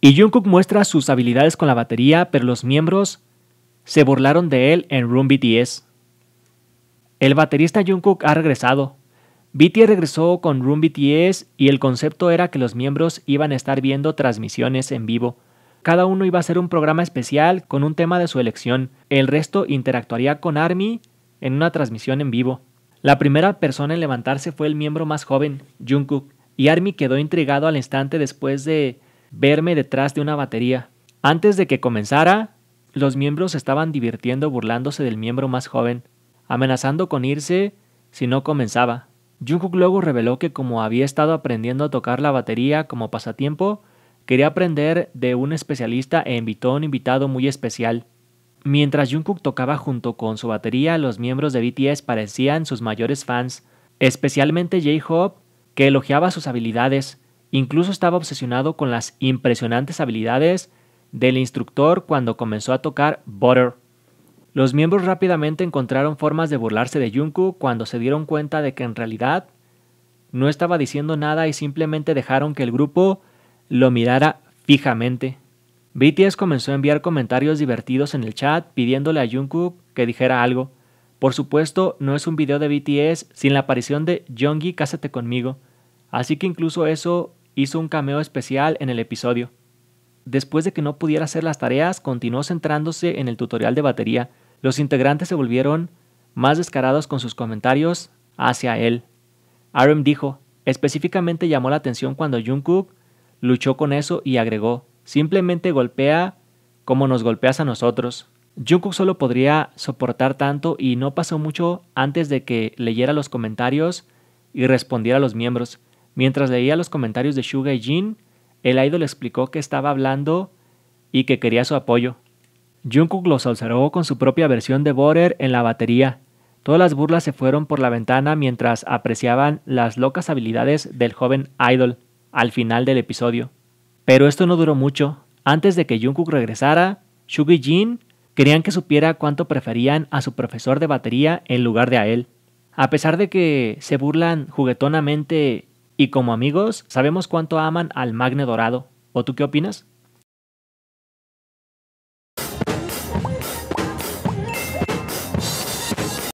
Y Jungkook muestra sus habilidades con la batería, pero los miembros se burlaron de él en Room BTS. El baterista Jungkook ha regresado. BTS regresó con Room BTS y el concepto era que los miembros iban a estar viendo transmisiones en vivo. Cada uno iba a hacer un programa especial con un tema de su elección. El resto interactuaría con ARMY en una transmisión en vivo. La primera persona en levantarse fue el miembro más joven, Jungkook, y ARMY quedó intrigado al instante después de verme detrás de una batería. Antes de que comenzara, los miembros estaban divirtiendo burlándose del miembro más joven, amenazando con irse si no comenzaba. Jungkook luego reveló que como había estado aprendiendo a tocar la batería como pasatiempo, quería aprender de un especialista e invitó a un invitado muy especial. Mientras Jungkook tocaba junto con su batería, los miembros de BTS parecían sus mayores fans, especialmente J-Hope, que elogiaba sus habilidades, Incluso estaba obsesionado con las impresionantes habilidades del instructor cuando comenzó a tocar Butter. Los miembros rápidamente encontraron formas de burlarse de Jungkook cuando se dieron cuenta de que en realidad no estaba diciendo nada y simplemente dejaron que el grupo lo mirara fijamente. BTS comenzó a enviar comentarios divertidos en el chat pidiéndole a Jungkook que dijera algo. Por supuesto, no es un video de BTS sin la aparición de Jungi, Cásate conmigo, así que incluso eso hizo un cameo especial en el episodio. Después de que no pudiera hacer las tareas, continuó centrándose en el tutorial de batería. Los integrantes se volvieron más descarados con sus comentarios hacia él. Aaron dijo, específicamente llamó la atención cuando Jungkook luchó con eso y agregó, simplemente golpea como nos golpeas a nosotros. Jungkook solo podría soportar tanto y no pasó mucho antes de que leyera los comentarios y respondiera a los miembros. Mientras leía los comentarios de Suga y Jin, el idol explicó que estaba hablando y que quería su apoyo. Jungkook los observó con su propia versión de border en la batería. Todas las burlas se fueron por la ventana mientras apreciaban las locas habilidades del joven idol al final del episodio. Pero esto no duró mucho. Antes de que Jungkook regresara, Suga y Jin querían que supiera cuánto preferían a su profesor de batería en lugar de a él. A pesar de que se burlan juguetonamente y como amigos, sabemos cuánto aman al magne dorado. ¿O tú qué opinas?